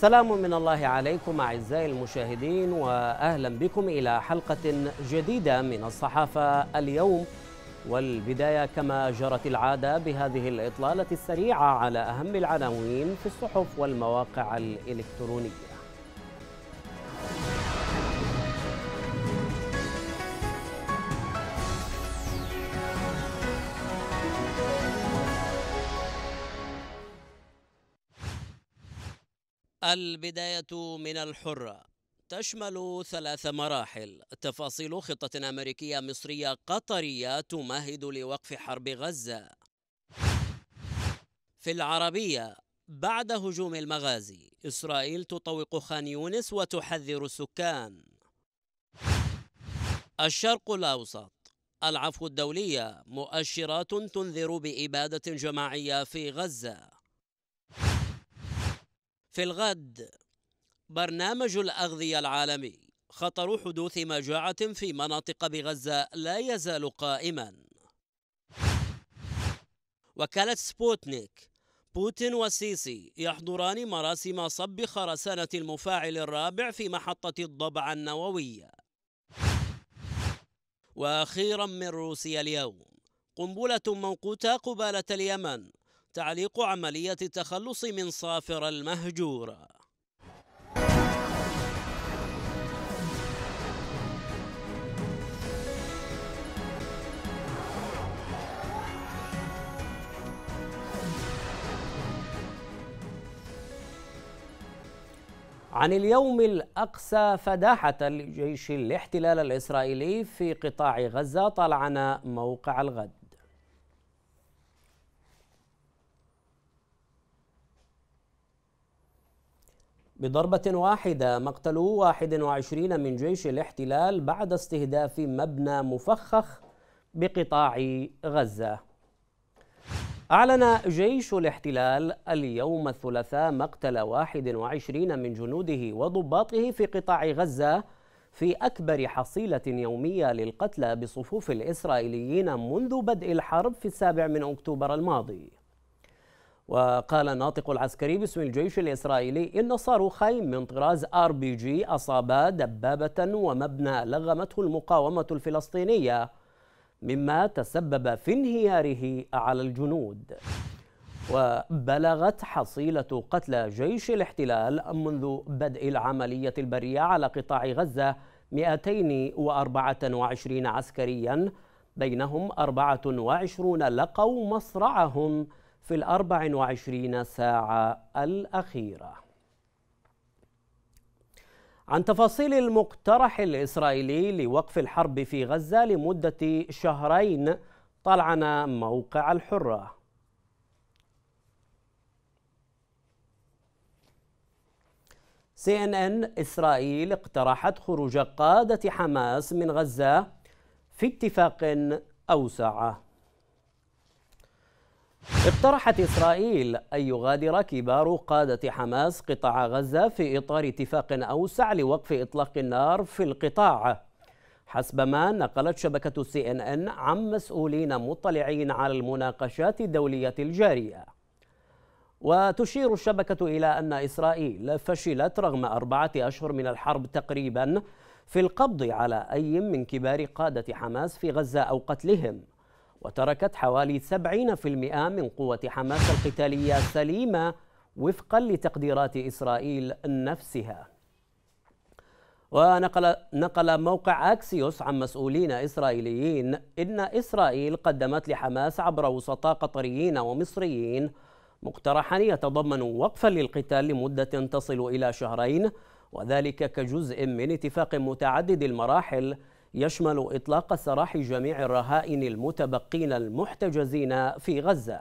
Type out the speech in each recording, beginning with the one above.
سلام من الله عليكم أعزائي المشاهدين وأهلا بكم إلى حلقة جديدة من الصحافة اليوم والبداية كما جرت العادة بهذه الإطلالة السريعة على أهم العناوين في الصحف والمواقع الإلكترونية البداية من الحرة تشمل ثلاث مراحل تفاصيل خطة أمريكية مصرية قطرية تمهد لوقف حرب غزة في العربية بعد هجوم المغازي إسرائيل تطوق خان يونس وتحذر السكان الشرق الأوسط العفو الدولية مؤشرات تنذر بإبادة جماعية في غزة في الغد برنامج الأغذية العالمي خطر حدوث مجاعة في مناطق بغزة لا يزال قائما وكالة سبوتنيك بوتين وسيسي يحضران مراسم صب خرسانة المفاعل الرابع في محطة الضبع النووية وأخيرا من روسيا اليوم قنبلة موقوتة قبالة اليمن تعليق عملية التخلص من صافر المهجور عن اليوم الأقصى فداحة لجيش الاحتلال الإسرائيلي في قطاع غزة طلعنا موقع الغد بضربة واحدة مقتل 21 من جيش الاحتلال بعد استهداف مبنى مفخخ بقطاع غزة أعلن جيش الاحتلال اليوم الثلاثاء مقتل 21 من جنوده وضباطه في قطاع غزة في أكبر حصيلة يومية للقتلى بصفوف الإسرائيليين منذ بدء الحرب في السابع من أكتوبر الماضي وقال الناطق العسكري باسم الجيش الإسرائيلي إن صاروخين من طراز آر بي جي أصابا دبابة ومبنى لغمته المقاومة الفلسطينية مما تسبب في انهياره على الجنود وبلغت حصيلة قتلى جيش الاحتلال منذ بدء العملية البرية على قطاع غزة 224 عسكريا بينهم 24 لقوا مصرعهم في الأربع وعشرين ساعة الأخيرة عن تفاصيل المقترح الإسرائيلي لوقف الحرب في غزة لمدة شهرين طلعنا موقع الحره سي ان ان اسرائيل اقترحت خروج قاده حماس من غزه في اتفاق اوسع اقترحت إسرائيل أن يغادر كبار قادة حماس قطاع غزة في إطار اتفاق أوسع لوقف إطلاق النار في القطاع حسب ما نقلت شبكة سي إن إن عن مسؤولين مطلعين على المناقشات الدولية الجارية وتشير الشبكة إلى أن إسرائيل فشلت رغم أربعة أشهر من الحرب تقريبا في القبض على أي من كبار قادة حماس في غزة أو قتلهم وتركت حوالي 70% من قوة حماس القتالية سليمة وفقا لتقديرات إسرائيل نفسها ونقل نقل موقع أكسيوس عن مسؤولين إسرائيليين إن إسرائيل قدمت لحماس عبر وسطاء قطريين ومصريين مقترحا يتضمن وقفا للقتال لمدة تصل إلى شهرين وذلك كجزء من اتفاق متعدد المراحل يشمل إطلاق سراح جميع الرهائن المتبقين المحتجزين في غزة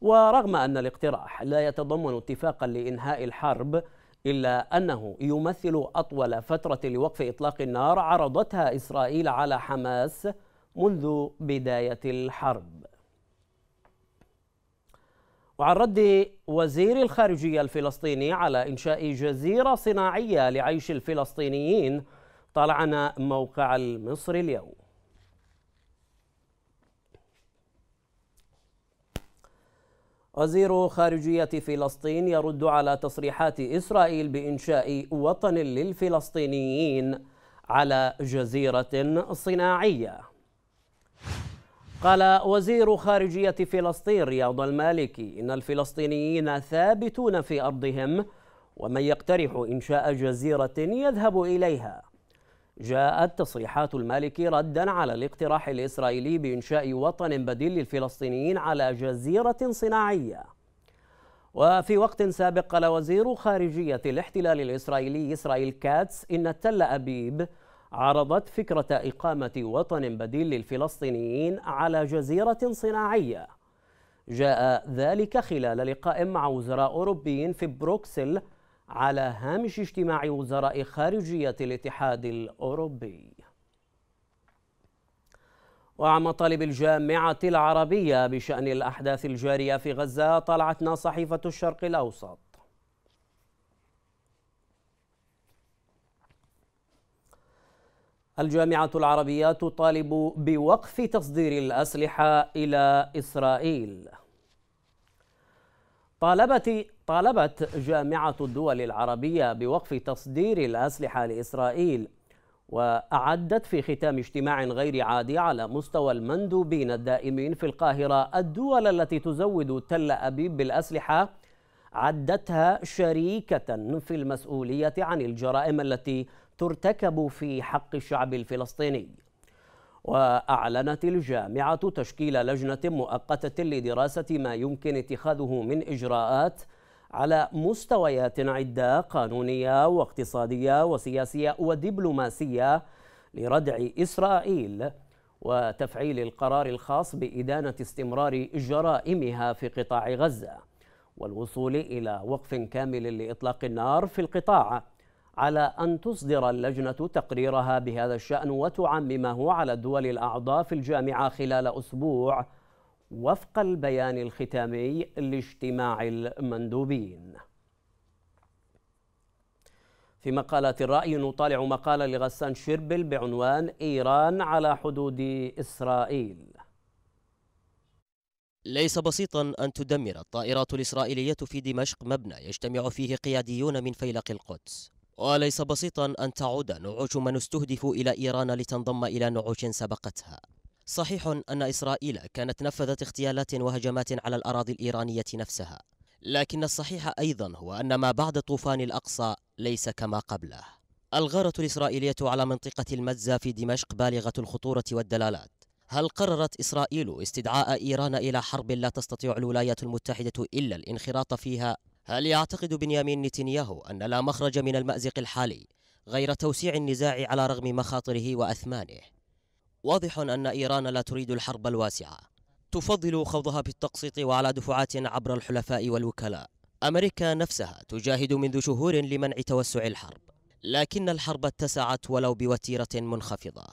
ورغم أن الاقتراح لا يتضمن اتفاقا لإنهاء الحرب إلا أنه يمثل أطول فترة لوقف إطلاق النار عرضتها إسرائيل على حماس منذ بداية الحرب وعن رد وزير الخارجية الفلسطيني على إنشاء جزيرة صناعية لعيش الفلسطينيين طلعنا موقع المصري اليوم وزير خارجية فلسطين يرد على تصريحات إسرائيل بإنشاء وطن للفلسطينيين على جزيرة صناعية قال وزير خارجية فلسطين رياض المالكي إن الفلسطينيين ثابتون في أرضهم ومن يقترح إنشاء جزيرة يذهب إليها جاءت تصريحات المالكي ردا على الاقتراح الإسرائيلي بإنشاء وطن بديل للفلسطينيين على جزيرة صناعية وفي وقت سابق قال وزير خارجية الاحتلال الإسرائيلي إسرائيل كاتس إن تل أبيب عرضت فكرة إقامة وطن بديل للفلسطينيين على جزيرة صناعية جاء ذلك خلال لقاء مع وزراء أوروبيين في بروكسل على هامش اجتماع وزراء خارجية الاتحاد الأوروبي وعن طالب الجامعة العربية بشأن الأحداث الجارية في غزة طلعتنا صحيفة الشرق الأوسط الجامعة العربية تطالب بوقف تصدير الأسلحة إلى إسرائيل طالبت طالبت جامعة الدول العربية بوقف تصدير الأسلحة لإسرائيل وأعدت في ختام اجتماع غير عادي على مستوى المندوبين الدائمين في القاهرة الدول التي تزود تل أبيب بالأسلحة عدتها شريكة في المسؤولية عن الجرائم التي ترتكب في حق الشعب الفلسطيني وأعلنت الجامعة تشكيل لجنة مؤقتة لدراسة ما يمكن اتخاذه من إجراءات على مستويات عدة قانونية واقتصادية وسياسية ودبلوماسية لردع إسرائيل وتفعيل القرار الخاص بإدانة استمرار جرائمها في قطاع غزة والوصول إلى وقف كامل لإطلاق النار في القطاع على أن تصدر اللجنة تقريرها بهذا الشأن وتعممه على الدول الأعضاء في الجامعة خلال أسبوع وفق البيان الختامي لاجتماع المندوبين في مقالة الرأي نطالع مقالة لغسان شربل بعنوان إيران على حدود إسرائيل ليس بسيطا أن تدمر الطائرات الإسرائيلية في دمشق مبنى يجتمع فيه قياديون من فيلق القدس وليس بسيطا أن تعود نعوج من استهدفوا إلى إيران لتنضم إلى نعوج سبقتها صحيح أن إسرائيل كانت نفذت اغتيالات وهجمات على الأراضي الإيرانية نفسها لكن الصحيح أيضا هو أن ما بعد طوفان الأقصى ليس كما قبله الغارة الإسرائيلية على منطقة المزة في دمشق بالغة الخطورة والدلالات هل قررت إسرائيل استدعاء إيران إلى حرب لا تستطيع الولايات المتحدة إلا الانخراط فيها؟ هل يعتقد بنيامين نتنياهو أن لا مخرج من المأزق الحالي غير توسيع النزاع على رغم مخاطره وأثمانه؟ واضح أن إيران لا تريد الحرب الواسعة تفضل خوضها بالتقسيط وعلى دفعات عبر الحلفاء والوكلاء أمريكا نفسها تجاهد منذ شهور لمنع توسع الحرب لكن الحرب اتسعت ولو بوتيرة منخفضة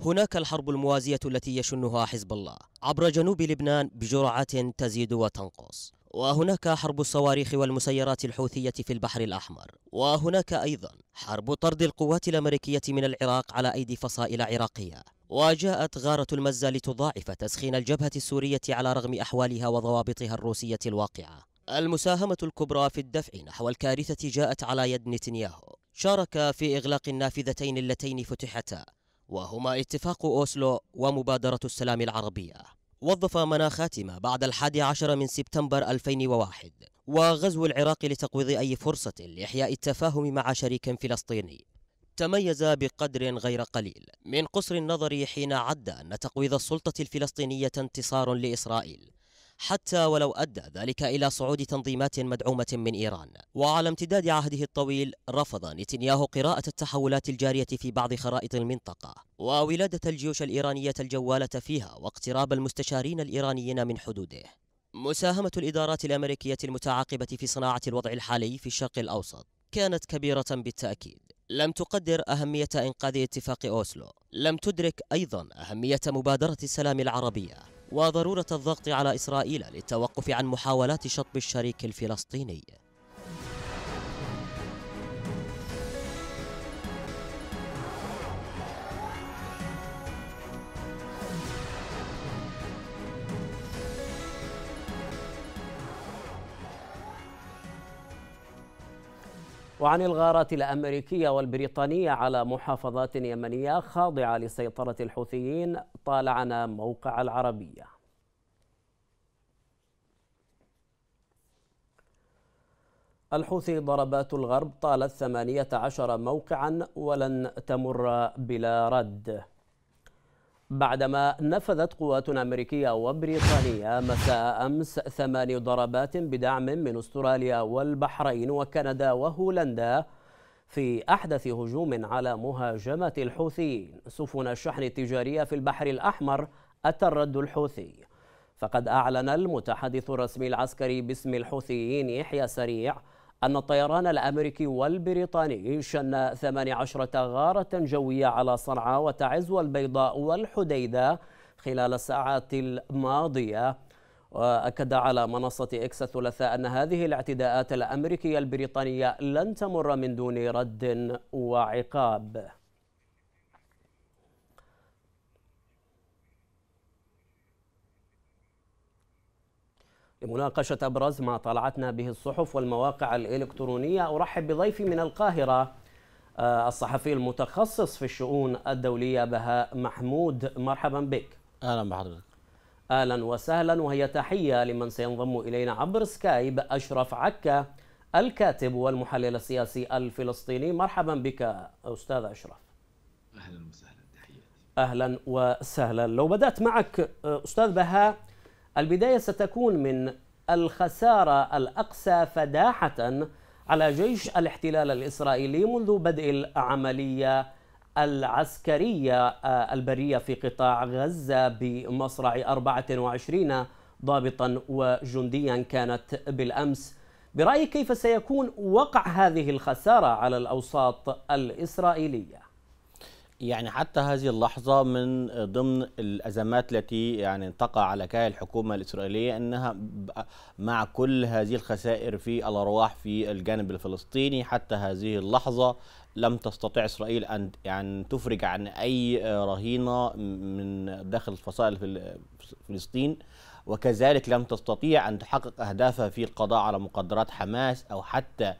هناك الحرب الموازية التي يشنها حزب الله عبر جنوب لبنان بجرعات تزيد وتنقص وهناك حرب الصواريخ والمسيرات الحوثية في البحر الأحمر وهناك أيضا حرب طرد القوات الأمريكية من العراق على أيدي فصائل عراقية وجاءت غارة المزة لتضاعف تسخين الجبهة السورية على رغم أحوالها وضوابطها الروسية الواقعة المساهمة الكبرى في الدفع نحو الكارثة جاءت على يد نتنياهو شارك في إغلاق النافذتين اللتين فتحتا وهما اتفاق أوسلو ومبادرة السلام العربية وظف منى خاتمة بعد الحادي عشر من سبتمبر 2001 وغزو العراق لتقويض أي فرصة لإحياء التفاهم مع شريك فلسطيني تميز بقدر غير قليل من قصر النظر حين عد أن تقويض السلطة الفلسطينية انتصار لإسرائيل حتى ولو أدى ذلك إلى صعود تنظيمات مدعومة من إيران وعلى امتداد عهده الطويل رفض نتنياهو قراءة التحولات الجارية في بعض خرائط المنطقة وولادة الجيوش الإيرانية الجوالة فيها واقتراب المستشارين الإيرانيين من حدوده مساهمة الإدارات الأمريكية المتعاقبة في صناعة الوضع الحالي في الشرق الأوسط كانت كبيرة بالتأكيد لم تقدر أهمية إنقاذ اتفاق أوسلو لم تدرك أيضا أهمية مبادرة السلام العربية وضرورة الضغط على إسرائيل للتوقف عن محاولات شطب الشريك الفلسطيني وعن الغارات الأمريكية والبريطانية على محافظات يمنية خاضعة لسيطرة الحوثيين طالعنا موقع العربية الحوثي ضربات الغرب طالت 18 موقعا ولن تمر بلا رد بعدما نفذت قوات أمريكية وبريطانية مساء أمس ثماني ضربات بدعم من أستراليا والبحرين وكندا وهولندا في أحدث هجوم على مهاجمة الحوثيين سفن الشحن التجارية في البحر الأحمر أتى الرد الحوثي فقد أعلن المتحدث الرسمي العسكري باسم الحوثيين يحيى سريع أن الطيران الأمريكي والبريطاني شن 18 غارة جوية على صنعاء وتعز والبيضاء والحديدة خلال الساعات الماضية وأكد على منصة إكس الثلاثاء أن هذه الاعتداءات الأمريكية البريطانية لن تمر من دون رد وعقاب لمناقشة أبرز ما طلعتنا به الصحف والمواقع الإلكترونية أرحب بضيفي من القاهرة آه، الصحفي المتخصص في الشؤون الدولية بهاء محمود مرحبا بك أهلا بحضرتك أهلا وسهلا وهي تحية لمن سينضم إلينا عبر سكايب أشرف عكا الكاتب والمحلل السياسي الفلسطيني مرحبا بك أستاذ أشرف أهلا وسهلا تحياتي أهلا وسهلا لو بدأت معك آه، أستاذ بهاء البداية ستكون من الخسارة الأقصى فداحة على جيش الاحتلال الإسرائيلي منذ بدء العملية العسكرية آه، البرية في قطاع غزة بمصرع 24 ضابطا وجنديا كانت بالأمس برأيك كيف سيكون وقع هذه الخسارة على الأوساط الإسرائيلية؟ يعني حتى هذه اللحظة من ضمن الأزمات التي يعني تقع على كاهل الحكومة الإسرائيلية أنها مع كل هذه الخسائر في الأرواح في الجانب الفلسطيني حتى هذه اللحظة لم تستطع إسرائيل أن يعني تفرج عن أي رهينة من داخل الفصائل في فلسطين وكذلك لم تستطيع أن تحقق أهدافها في القضاء على مقدرات حماس أو حتى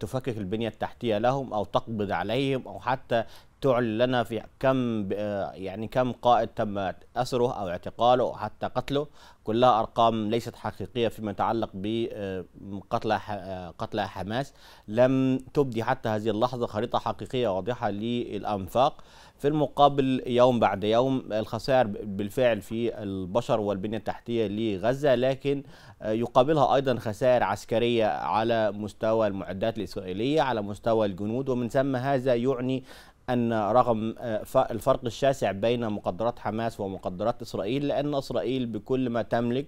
تفكك البنية التحتية لهم أو تقبض عليهم أو حتى تعلن لنا في كم آه، يعني كم قائد تم اسره او اعتقاله او حتى قتله كلها ارقام ليست حقيقيه فيما يتعلق بقتل آه، قتلى حماس لم تبدي حتى هذه اللحظه خريطه حقيقيه واضحه للانفاق في المقابل يوم بعد يوم الخسائر بالفعل في البشر والبنيه التحتيه لغزه لكن آه، يقابلها ايضا خسائر عسكريه على مستوى المعدات الاسرائيليه على مستوى الجنود ومن ثم هذا يعني أن رغم آه، الفرق الشاسع بين مقدرات حماس ومقدرات إسرائيل لأن إسرائيل بكل ما تملك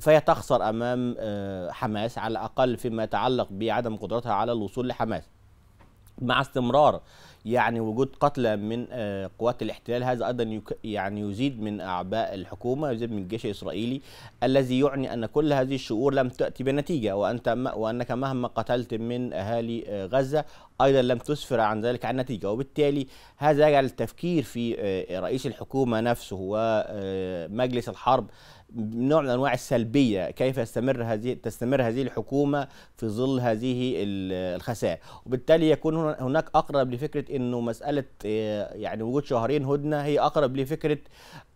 فهي تخسر أمام آه، حماس على الأقل فيما يتعلق بعدم قدرتها على الوصول لحماس مع استمرار يعني وجود قتلى من آه، قوات الاحتلال هذا أيضا يعني يزيد من أعباء الحكومة يزيد من الجيش الإسرائيلي الذي يعني أن كل هذه الشؤور لم تأتي بنتيجة وأنت وأنك مهما قتلت من أهالي آه، غزة ايضا لم تسفر عن ذلك عن نتيجه وبالتالي هذا يجعل التفكير في آه، رئيس الحكومه نفسه ومجلس الحرب نوع من انواع السلبيه كيف يستمر هذه تستمر هذه الحكومه في ظل هذه الخسائر وبالتالي يكون هناك اقرب لفكره انه مساله آه، يعني وجود شهرين هدنه هي اقرب لفكره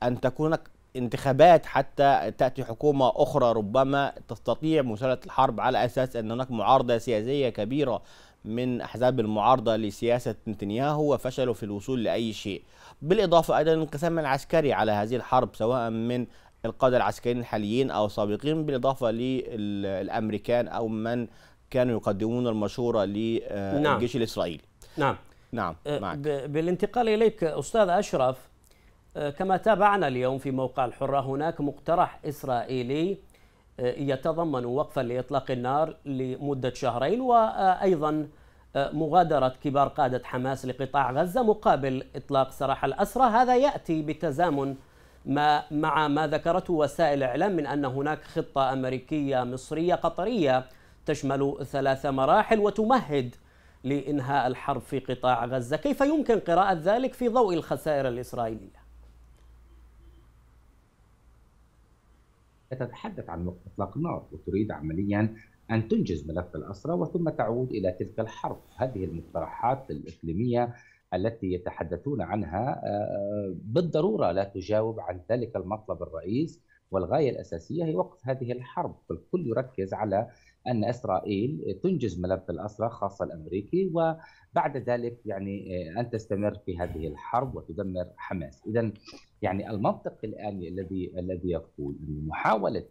ان تكون انتخابات حتى تاتي حكومه اخرى ربما تستطيع مساله الحرب على اساس ان هناك معارضه سياسيه كبيره من احزاب المعارضه لسياسه نتنياهو وفشلوا في الوصول لاي شيء بالاضافه الى الانقسام العسكري على هذه الحرب سواء من القادة العسكريين الحاليين أو السابقين بالإضافة للأمريكان أو من كانوا يقدمون المشورة للجيش نعم. الإسرائيلي نعم نعم آه، معك. بالانتقال إليك أستاذ أشرف آه، كما تابعنا اليوم في موقع الحرة هناك مقترح إسرائيلي آه، يتضمن وقفا لإطلاق النار لمدة شهرين وأيضا مغادرة كبار قادة حماس لقطاع غزة مقابل إطلاق سراح الأسرى هذا يأتي بتزامن ما مع ما ذكرته وسائل الإعلام من أن هناك خطة أمريكية مصرية قطرية تشمل ثلاث مراحل وتمهد لإنهاء الحرب في قطاع غزة كيف يمكن قراءة ذلك في ضوء الخسائر الإسرائيلية؟ تتحدث عن وقف اطلاق النار وتريد عمليا ان تنجز ملف الاسرى وثم تعود الى تلك الحرب، هذه المقترحات الاقليميه التي يتحدثون عنها آه، آه، بالضروره لا تجاوب عن ذلك المطلب الرئيس والغايه الاساسيه هي وقف هذه الحرب، فالكل يركز على ان اسرائيل تنجز ملف الاسرى خاصه الامريكي وبعد ذلك يعني آه، ان تستمر في هذه الحرب وتدمر حماس، اذا يعني المنطق الان الذي الذي يقول ان محاوله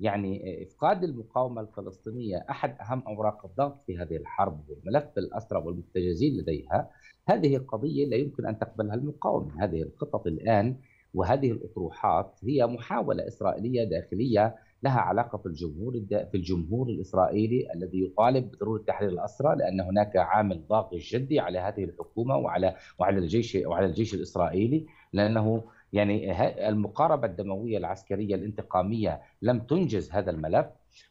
يعني افقاد المقاومه الفلسطينيه احد اهم اوراق الضغط في هذه الحرب وملف الاسرى والمحتجزين لديها هذه قضيه لا يمكن ان تقبلها المقاومه هذه الخطط الان وهذه الاطروحات هي محاوله اسرائيليه داخليه لها علاقه في الجمهور في الجمهور الاسرائيلي الذي يطالب بضروره تحرير الاسرى لان هناك عامل ضاغط جدي على هذه الحكومه وعلى وعلى الجيش وعلى الجيش الاسرائيلي لانه يعني المقاربة الدموية العسكرية الانتقامية لم تنجز هذا الملف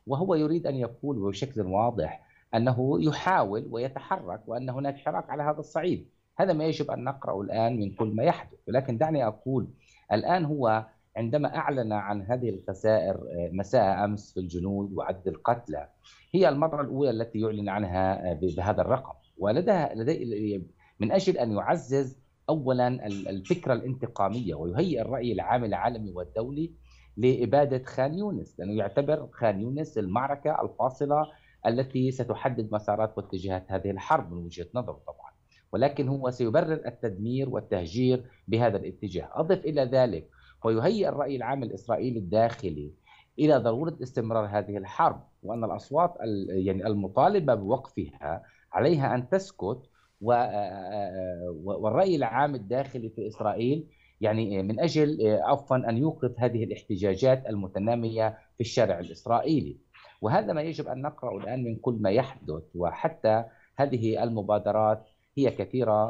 وهو يريد أن يقول بشكل واضح أنه يحاول ويتحرك وأن هناك حراك على هذا الصعيد هذا ما يجب أن نقرأه الآن من كل ما يحدث ولكن دعني أقول الآن هو عندما أعلن عن هذه الخسائر آه، مساء أمس في الجنود وعدد القتلى هي المرة الأولى التي يعلن عنها آه، بهذا الرقم ولدها لدي من أجل أن يعزز اولا الفكره الانتقاميه ويهيئ الراي العام العالمي والدولي لاباده خان يونس لانه يعتبر خان يونس المعركه الفاصله التي ستحدد مسارات واتجاهات هذه الحرب من وجهه نظره طبعا ولكن هو سيبرر التدمير والتهجير بهذا الاتجاه اضف الى ذلك ويهيئ الراي العام الاسرائيلي الداخلي الى ضروره استمرار هذه الحرب وان الاصوات يعني المطالبه بوقفها عليها ان تسكت آه، آه، آه، والرأي العام الداخلي في إسرائيل يعني من أجل عفوا أن يوقف هذه الاحتجاجات المتنامية في الشارع الإسرائيلي وهذا ما يجب أن نقرأه الآن من كل ما يحدث وحتى هذه المبادرات هي كثيرة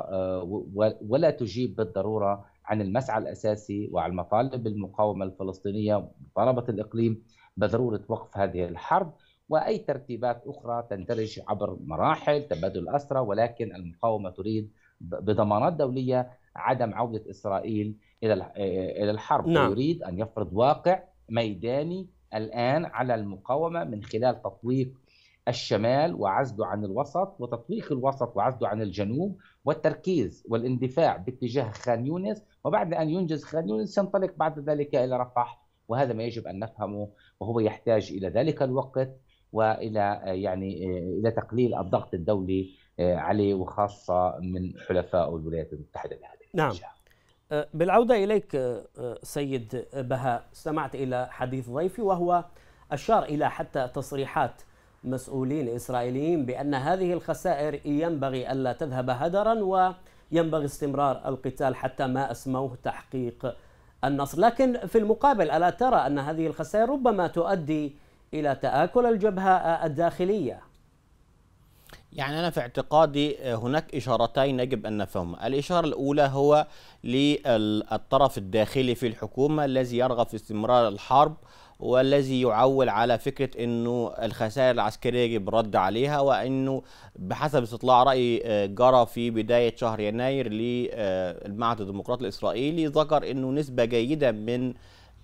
ولا تجيب بالضرورة عن المسعى الأساسي وعن مطالب المقاومة الفلسطينية مطالبة الإقليم بضرورة وقف هذه الحرب واي ترتيبات اخرى تندرج عبر مراحل تبادل الاسرى ولكن المقاومه تريد بضمانات دوليه عدم عوده اسرائيل الى الى الحرب نعم. ويريد ان يفرض واقع ميداني الان على المقاومه من خلال تطويق الشمال وعزله عن الوسط وتطويق الوسط وعزله عن الجنوب والتركيز والاندفاع باتجاه خان يونس وبعد ان ينجز خان يونس ينطلق بعد ذلك الى رفح وهذا ما يجب ان نفهمه وهو يحتاج الى ذلك الوقت والى آه، يعني آه، الى تقليل الضغط الدولي آه، عليه وخاصه من حلفائه الولايات المتحده بهذه نعم بالعوده اليك سيد بهاء استمعت الى حديث ضيفي وهو اشار الى حتى تصريحات مسؤولين اسرائيليين بان هذه الخسائر ينبغي الا تذهب هدرا وينبغي استمرار القتال حتى ما اسموه تحقيق النصر، لكن في المقابل الا ترى ان هذه الخسائر ربما تؤدي الى تاكل الجبهه الداخليه يعني أنا في اعتقادي آه، هناك إشارتين يجب أن نفهمها الإشارة الأولى هو للطرف الداخلي في الحكومة الذي يرغب في استمرار الحرب والذي يعول على فكرة أنه الخسائر العسكرية يجب الرد عليها وأنه بحسب استطلاع رأي آه، جرى في بداية شهر يناير للمعهد آه، الديمقراطي الإسرائيلي ذكر أنه نسبة جيدة من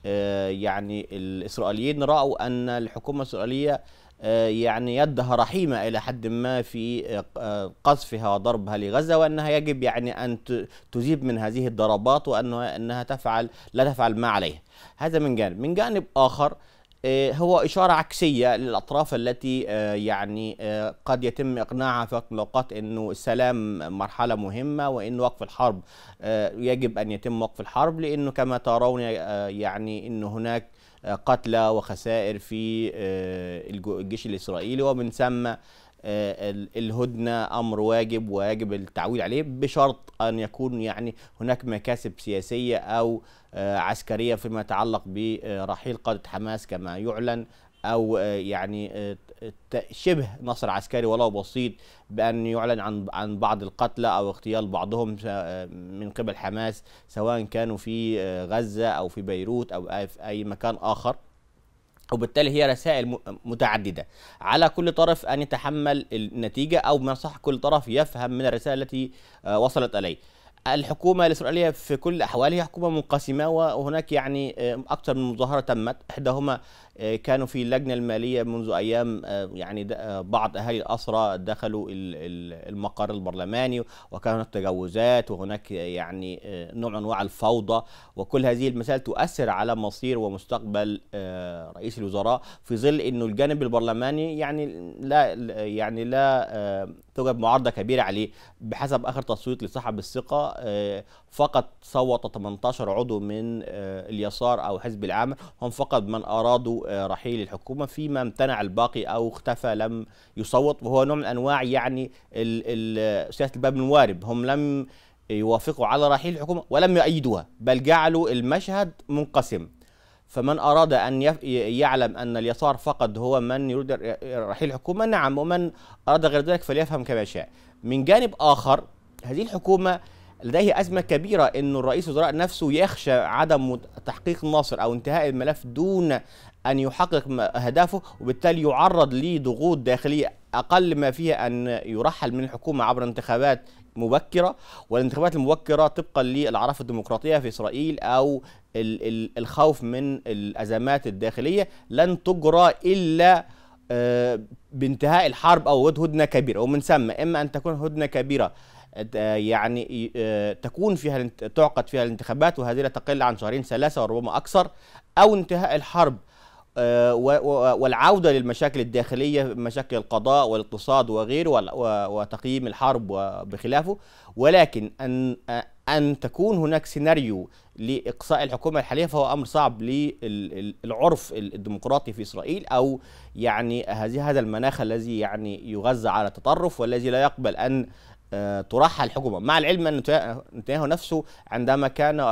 آه، يعني الإسرائيليين رأوا أن الحكومة الإسرائيلية آه، يعني يدها رحيمة إلى حد ما في آه، قصفها وضربها لغزة وأنها يجب يعني أن تجيب من هذه الضربات وأنها أنها تفعل لا تفعل ما عليها هذا من جانب من جانب آخر آه، هو إشارة عكسية للأطراف التي آه، يعني آه، قد يتم إقناعها في وقت من الأوقات أنه السلام مرحلة مهمة وأن وقف الحرب يجب أن يتم وقف الحرب لأنه كما ترون يعني أنه هناك قتلى وخسائر في الجيش الإسرائيلي ومن ثم الهدنة أمر واجب ويجب التعويل عليه بشرط أن يكون يعني هناك مكاسب سياسية أو آه، عسكرية فيما يتعلق برحيل قادة حماس كما يعلن أو آه، يعني آه، شبه نصر عسكري ولو بسيط بأن يعلن عن عن بعض القتلى أو اغتيال بعضهم من قبل حماس سواء كانوا في غزة أو في بيروت أو في أي مكان آخر وبالتالي هي رسائل متعددة على كل طرف أن يتحمل النتيجة أو من صح كل طرف يفهم من الرسالة التي وصلت إليه الحكومة الإسرائيلية في كل أحوالها حكومة منقسمة وهناك يعني آه، أكثر من مظاهرة تمت إحداهما آه، كانوا في اللجنة المالية منذ أيام آه، يعني بعض أهالي الأسرة دخلوا المقر البرلماني وكان هناك تجاوزات وهناك يعني نوع أنواع الفوضى وكل هذه المسائل تؤثر على مصير ومستقبل رئيس الوزراء في ظل أنه الجانب البرلماني يعني لا يعني لا توجد معارضة كبيرة عليه بحسب آخر تصويت لصاحب الثقة آه، فقط صوت 18 عضو من آه، اليسار أو حزب العمل هم فقط من أرادوا آه، رحيل الحكومة فيما امتنع الباقي أو اختفى لم يصوت وهو نوع من أنواع يعني سياسة الباب الموارب هم لم يوافقوا على رحيل الحكومة ولم يؤيدوها بل جعلوا المشهد منقسم فمن أراد أن يعلم أن اليسار فقط هو من يريد رحيل الحكومة نعم ومن أراد غير ذلك فليفهم كما شاء من جانب آخر هذه الحكومة لديه أزمة كبيرة أن الرئيس الوزراء نفسه يخشى عدم تحقيق النصر أو انتهاء الملف دون أن يحقق أهدافه وبالتالي يعرض لضغوط داخلية أقل ما فيها أن يرحل من الحكومة عبر انتخابات مبكره والانتخابات المبكره طبقا للعرف الديمقراطيه في اسرائيل او الخوف من الازمات الداخليه لن تجرى الا آه، بانتهاء الحرب او هدنه كبيره ومن ثم اما ان تكون هدنه كبيره آه، يعني آه، تكون فيها تعقد فيها الانتخابات وهذه لا تقل عن شهرين ثلاثه وربما اكثر او انتهاء الحرب آه، والعودة للمشاكل الداخلية مشاكل القضاء والاقتصاد وغيره وتقييم الحرب وبخلافه ولكن أن أن تكون هناك سيناريو لإقصاء الحكومة الحالية فهو أمر صعب للعرف الديمقراطي في إسرائيل أو يعني هذا المناخ الذي يعني يغذى على التطرف والذي لا يقبل أن آه، ترحل الحكومة مع العلم أن نتنياهو نفسه عندما كان آه،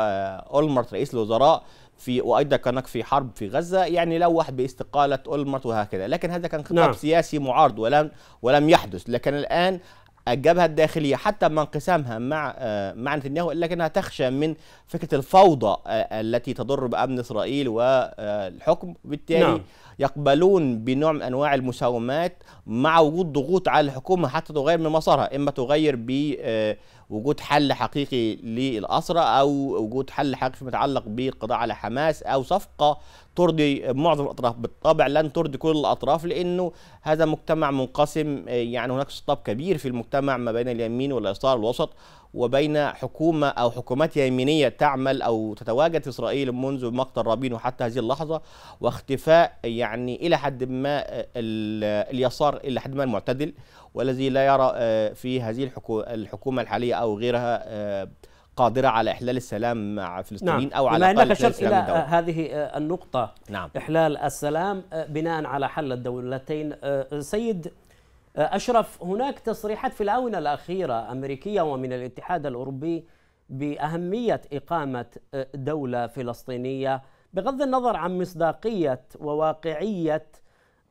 أولمرت رئيس الوزراء في وايضا كانك في حرب في غزه يعني لوح باستقاله اولمرت وهكذا لكن هذا كان خطاب نعم. سياسي معارض ولم ولم يحدث لكن الان الجبهه الداخليه حتى من قسمها مع آه، مع نتنياهو الا انها تخشى من فكره الفوضى آه، التي تضر بامن اسرائيل والحكم وبالتالي نعم. يقبلون بنوع من انواع المساومات مع وجود ضغوط على الحكومه حتى تغير من مسارها اما تغير بوجود آه، حل حقيقي للاسرى او وجود حل حقيقي فيما يتعلق بالقضاء على حماس او صفقه ترضي معظم الاطراف بالطبع لن ترضي كل الاطراف لانه هذا مجتمع منقسم آه، يعني هناك استطاب كبير في المجتمع ما بين اليمين واليسار والوسط وبين حكومة أو حكومات يمينية تعمل أو تتواجد في إسرائيل منذ مقتل رابين وحتى هذه اللحظة واختفاء يعني إلى حد ما آه، اليسار إلى حد ما المعتدل والذي لا يرى آه، في هذه الحكومة الحالية أو غيرها آه، قادرة على إحلال السلام مع فلسطين نعم. أو على الأقل إحلال السلام إلى هذه النقطة نعم. إحلال السلام بناء على حل الدولتين سيد أه، أشرف هناك تصريحات في الآونة الأخيرة أمريكية ومن الاتحاد الأوروبي بأهمية إقامة أه، دولة فلسطينية بغض النظر عن مصداقية وواقعية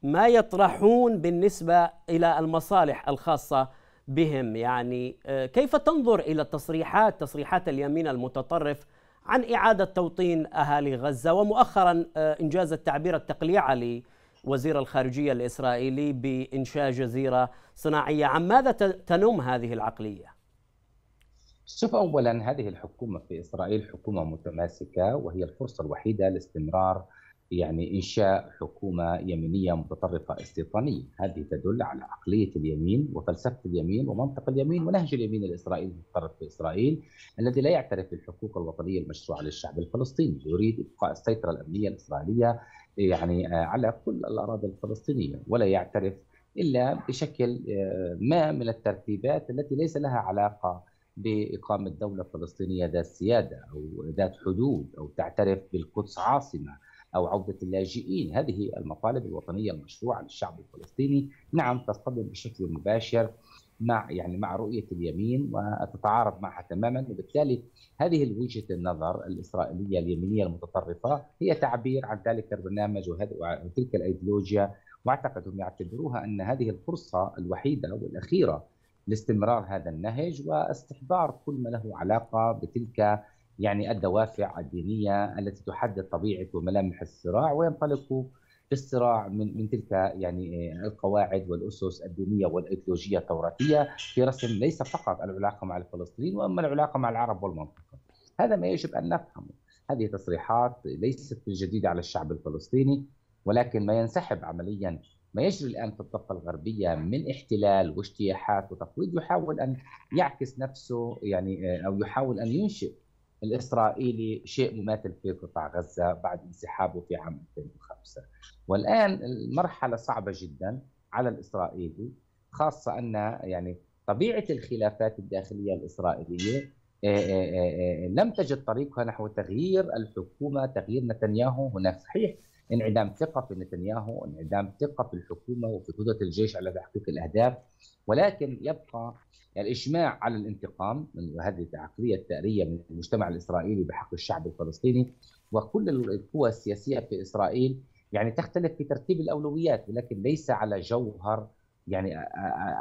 ما يطرحون بالنسبة إلى المصالح الخاصة بهم يعني أه، كيف تنظر إلى التصريحات تصريحات اليمين المتطرف عن إعادة توطين أهالي غزة ومؤخرا إنجاز التعبير التقليعة وزير الخارجيه الاسرائيلي بانشاء جزيره صناعيه، عن ماذا تنم هذه العقليه؟ شوف اولا هذه الحكومه في اسرائيل حكومه متماسكه وهي الفرصه الوحيده لاستمرار يعني إنشاء حكومة يمينية متطرفة استيطانية هذه تدل على عقلية اليمين وفلسفة اليمين ومنطق اليمين ونهج اليمين الإسرائيلي المتطرف في إسرائيل الذي لا يعترف بالحقوق الوطنيه المشروعه للشعب الفلسطيني يريد إبقاء السيطرة الأمنية الإسرائيلية يعني آه، على كل الأراضي الفلسطينية ولا يعترف إلا بشكل آه، ما من الترتيبات التي ليس لها علاقة بإقامة دولة فلسطينية ذات سيادة أو ذات حدود أو تعترف بالقدس عاصمة أو عودة اللاجئين هذه المطالب الوطنية المشروعة للشعب الفلسطيني نعم تصطدم بشكل مباشر مع يعني مع رؤية اليمين وتتعارض معها تماما وبالتالي هذه وجهة النظر الإسرائيلية اليمينية المتطرفة هي تعبير عن ذلك البرنامج وتلك الأيديولوجيا واعتقد هم يعتبروها أن هذه الفرصة الوحيدة والأخيرة لاستمرار هذا النهج واستحضار كل ما له علاقة بتلك يعني الدوافع الدينيه التي تحدد طبيعه وملامح الصراع وينطلقوا في الصراع من من تلك يعني القواعد والاسس الدينيه والايديولوجيه التوراتيه في رسم ليس فقط العلاقه مع الفلسطينيين واما العلاقه مع العرب والمنطقه. هذا ما يجب ان نفهمه. هذه تصريحات ليست جديده على الشعب الفلسطيني ولكن ما ينسحب عمليا ما يجري الان في الضفه الغربيه من احتلال واجتياحات وتفويض يحاول ان يعكس نفسه يعني او يحاول ان ينشئ الإسرائيلي شيء مماثل في قطاع غزة بعد انسحابه في عام 2005 والآن المرحلة صعبة جدا على الإسرائيلي خاصة أن يعني طبيعة الخلافات الداخلية الإسرائيلية آه، آه، آه، لم تجد طريقها نحو تغيير الحكومة تغيير نتنياهو هناك صحيح انعدام ثقه في نتنياهو، انعدام ثقه في الحكومه وفي قدره الجيش على تحقيق الاهداف، ولكن يبقى الاجماع على الانتقام من هذه العقليه الثاريه من المجتمع الاسرائيلي بحق الشعب الفلسطيني وكل القوى السياسيه في اسرائيل يعني تختلف في ترتيب الاولويات ولكن ليس على جوهر يعني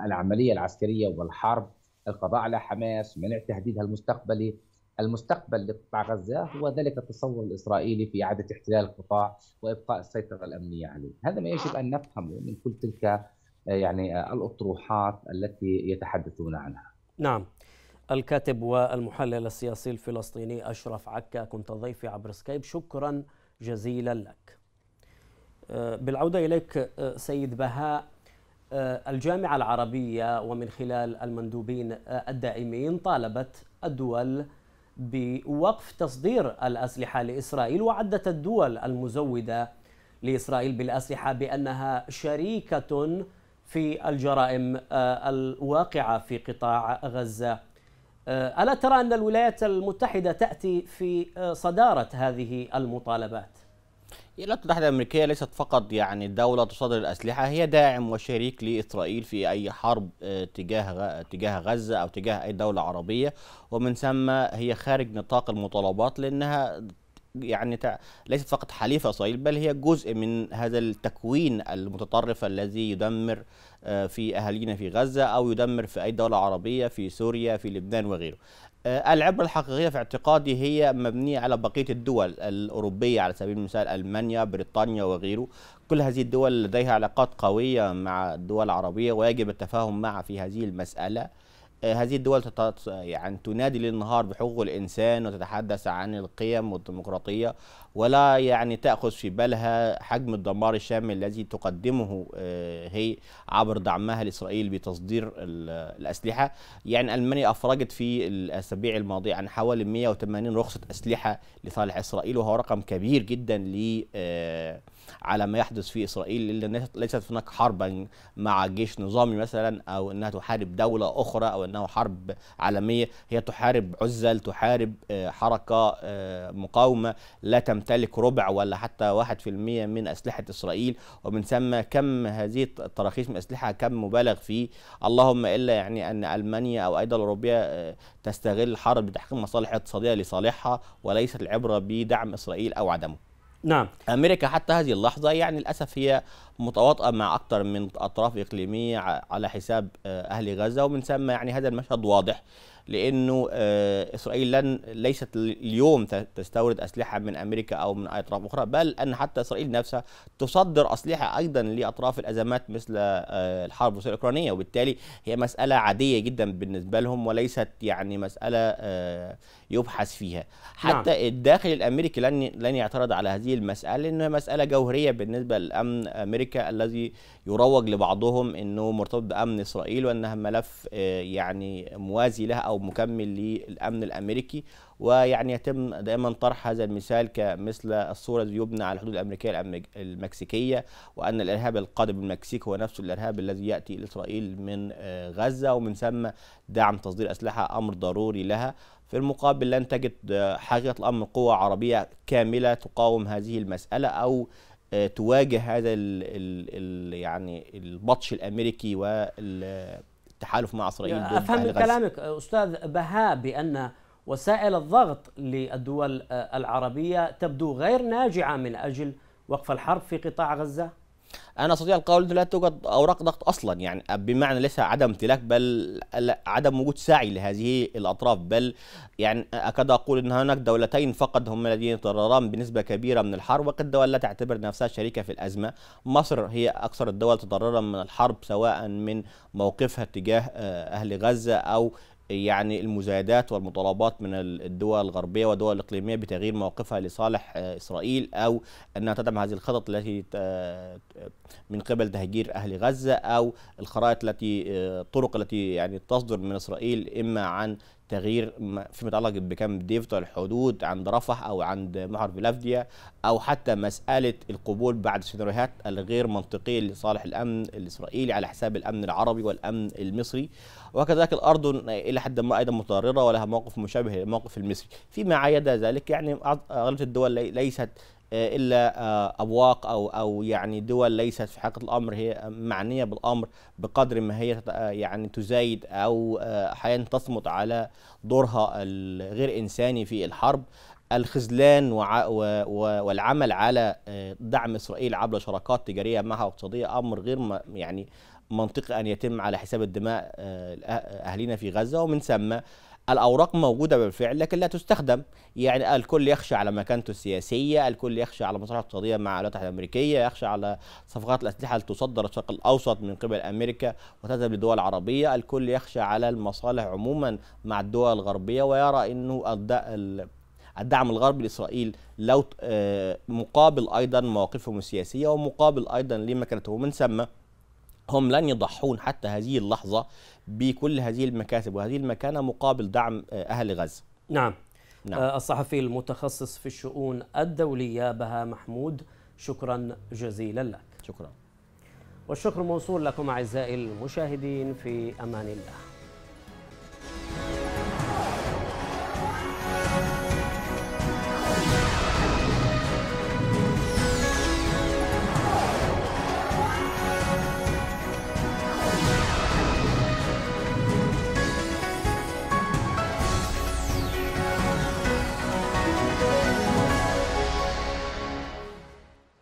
العمليه العسكريه والحرب القضاء على حماس منع تهديدها المستقبلي المستقبل لقطاع غزة هو ذلك التصور الإسرائيلي في إعادة احتلال القطاع وإبقاء السيطرة الأمنية عليه هذا ما يجب أن نفهمه من كل تلك آه، يعني آه، الأطروحات التي يتحدثون عنها نعم الكاتب والمحلل السياسي الفلسطيني أشرف عكا كنت ضيفي عبر سكايب شكرا جزيلا لك آه، بالعودة إليك سيد بهاء الجامعة العربية ومن خلال المندوبين الدائمين طالبت الدول بوقف تصدير الأسلحة لإسرائيل وعدت الدول المزودة لإسرائيل بالأسلحة بأنها شريكة في الجرائم آه، الواقعة في قطاع غزة آه، ألا ترى أن الولايات المتحدة تأتي في آه، صدارة هذه المطالبات؟ الولايات المتحدة الأمريكية ليست فقط يعني دولة تصدر الأسلحة هي داعم وشريك لإسرائيل في أي حرب آه، تجاه تجاه غزة أو تجاه أي دولة عربية ومن ثم هي خارج نطاق المطالبات لأنها يعني ليست فقط حليفة إسرائيل بل هي جزء من هذا التكوين المتطرف الذي يدمر آه، في أهالينا في غزة أو يدمر في أي دولة عربية في سوريا في لبنان وغيره آه، العبرة الحقيقية في اعتقادي هي مبنية على بقية الدول الأوروبية على سبيل المثال ألمانيا بريطانيا وغيره كل هذه الدول لديها علاقات قوية مع الدول العربية ويجب التفاهم معها في هذه المسألة آه، هذه الدول يعني تنادي للنهار بحقوق الإنسان وتتحدث عن القيم والديمقراطية ولا يعني تأخذ في بالها حجم الدمار الشامل الذي تقدمه آه، هي عبر دعمها لإسرائيل بتصدير الأسلحة يعني ألمانيا أفرجت في الأسابيع الماضية عن حوالي 180 رخصة أسلحة لصالح إسرائيل وهو رقم كبير جدا ل آه، على ما يحدث في اسرائيل اللي ليست هناك حربا مع جيش نظامي مثلا او انها تحارب دوله اخرى او انها حرب عالميه هي تحارب عزل تحارب آه، حركه آه، مقاومه لا تمتلك ربع ولا حتى 1% من اسلحه اسرائيل ومن ثم كم هذه التراخيص من اسلحه كم مبالغ فيه اللهم الا يعني ان المانيا او اي دوله اوروبيه آه، تستغل الحرب لتحقيق مصالح اقتصاديه لصالحها وليست العبره بدعم اسرائيل او عدمه نعم امريكا حتى هذه اللحظه يعني للاسف هي متواطئه مع اكثر من اطراف اقليميه على حساب آه، اهل غزه ومن ثم يعني هذا المشهد واضح لانه آه، اسرائيل لن ليست اليوم تستورد اسلحه من امريكا او من اي اطراف اخرى بل ان حتى اسرائيل نفسها تصدر اسلحه ايضا لاطراف الازمات مثل آه، الحرب الروسيه الاوكرانيه وبالتالي هي مساله عاديه جدا بالنسبه لهم وليست يعني مساله آه، يبحث فيها نعم. حتى نعم. الداخل الامريكي لن لن يعترض على هذه المساله لانها مساله جوهريه بالنسبه لامن امريكا الذي يروج لبعضهم انه مرتبط بامن اسرائيل وانها ملف آه، يعني موازي لها او مكمل للامن الامريكي ويعني يتم دائما طرح هذا المثال كمثل الصوره الذي يبنى على الحدود الامريكيه المكسيكيه وان الارهاب القادم من المكسيك هو نفس الارهاب الذي ياتي لاسرائيل من آه، غزه ومن ثم دعم تصدير اسلحه امر ضروري لها في المقابل لن تجد آه، حقيقه الامر قوه عربيه كامله تقاوم هذه المساله او آه، تواجه هذا الـ الـ يعني البطش الامريكي والتحالف مع اسرائيل افهم من كلامك استاذ بهاء بان وسائل الضغط للدول آه، العربيه تبدو غير ناجعه من اجل وقف الحرب في قطاع غزه انا استطيع القول انه لا توجد اوراق ضغط اصلا يعني بمعنى ليس عدم امتلاك بل عدم وجود سعي لهذه الاطراف بل يعني اكاد اقول ان هناك دولتين فقط هم الذين يتضرران بنسبه كبيره من الحرب وقد الدول لا تعتبر نفسها شريكه في الازمه مصر هي اكثر الدول تضررا من الحرب سواء من موقفها تجاه آه، اهل غزه او يعني المزايدات والمطالبات من الدول الغربية والدول الإقليمية بتغيير موقفها لصالح آه، إسرائيل أو أنها تدعم هذه الخطط التي آه، آه، من قبل تهجير أهل غزة أو الخرائط التي الطرق التي يعني تصدر من إسرائيل إما عن تغيير فيما يتعلق بكامب ديفيد الحدود عند رفح او عند محور فيلافديا او حتى مساله القبول بعد السيناريوهات الغير منطقيه لصالح الامن الاسرائيلي على حساب الامن العربي والامن المصري وكذلك الارض الى حد ما ايضا متضرره ولها موقف مشابه للموقف المصري فيما عدا ذلك يعني اغلب الدول ليست آه، الا آه، ابواق او او يعني دول ليست في حقيقه الامر هي معنيه بالامر بقدر ما هي آه، يعني تزايد او احيانا تصمت على دورها الغير انساني في الحرب الخذلان والعمل على دعم اسرائيل عبر شراكات تجاريه معها واقتصاديه امر غير يعني منطقي أن يتم على حساب الدماء آه، أهلنا في غزة ومن ثم الأوراق موجودة بالفعل لكن لا تستخدم يعني الكل يخشى على مكانته السياسية الكل يخشى على مصالح اقتصادية مع الولايات المتحدة الأمريكية يخشى على صفقات الأسلحة التي تصدر الشرق الأوسط من قبل أمريكا وتذهب لدول عربية الكل يخشى على المصالح عموما مع الدول الغربية ويرى أنه الدعم الغربي لاسرائيل لو آه، مقابل ايضا مواقفهم السياسيه ومقابل ايضا لمكانتهم من ثم هم لن يضحون حتى هذه اللحظة بكل هذه المكاسب وهذه المكانة مقابل دعم آه، أهل غزة نعم. نعم آه، الصحفي المتخصص في الشؤون الدولية بها محمود شكرا جزيلا لك شكرا والشكر موصول لكم أعزائي المشاهدين في أمان الله